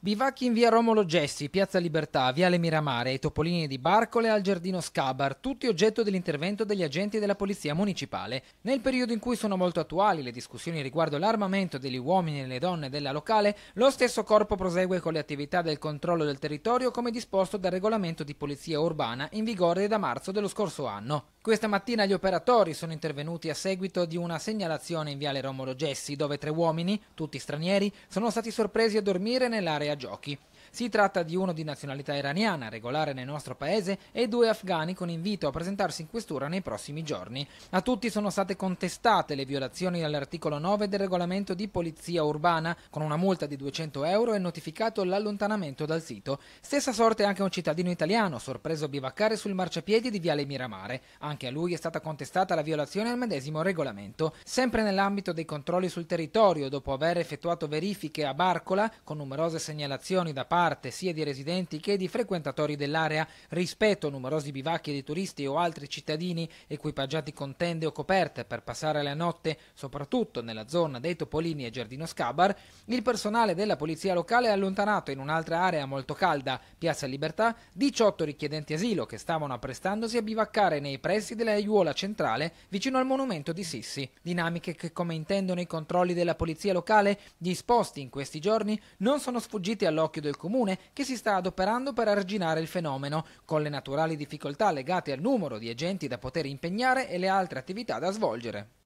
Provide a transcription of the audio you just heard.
Bivacchi in via Romolo Gessi, Piazza Libertà, Viale Miramare, ai Topolini di Barcole al Giardino Scabar, tutti oggetto dell'intervento degli agenti della Polizia Municipale. Nel periodo in cui sono molto attuali le discussioni riguardo l'armamento degli uomini e le donne della locale, lo stesso corpo prosegue con le attività del controllo del territorio come disposto dal regolamento di polizia urbana in vigore da marzo dello scorso anno. Questa mattina gli operatori sono intervenuti a seguito di una segnalazione in Viale Romolo Gessi, dove tre uomini, tutti stranieri, sono stati sorpresi a dormire nell'area a giochi. Si tratta di uno di nazionalità iraniana, regolare nel nostro paese, e due afghani con invito a presentarsi in questura nei prossimi giorni. A tutti sono state contestate le violazioni all'articolo 9 del regolamento di polizia urbana, con una multa di 200 euro e notificato l'allontanamento dal sito. Stessa sorte anche un cittadino italiano, sorpreso a bivaccare sul marciapiedi di Viale Miramare. Anche a lui è stata contestata la violazione al medesimo regolamento. Sempre nell'ambito dei controlli sul territorio, dopo aver effettuato verifiche a Barcola, con numerose segnalazioni da parte parte sia di residenti che di frequentatori dell'area rispetto a numerosi bivacchi di turisti o altri cittadini equipaggiati con tende o coperte per passare la notte, soprattutto nella zona dei Topolini e Giardino Scabar, il personale della polizia locale ha allontanato in un'altra area molto calda, Piazza Libertà, 18 richiedenti asilo che stavano apprestandosi a bivaccare nei pressi della aiuola centrale vicino al monumento di Sissi. Dinamiche che, come intendono i controlli della polizia locale, disposti in questi giorni non sono sfuggiti all'occhio del comune comune che si sta adoperando per arginare il fenomeno, con le naturali difficoltà legate al numero di agenti da poter impegnare e le altre attività da svolgere.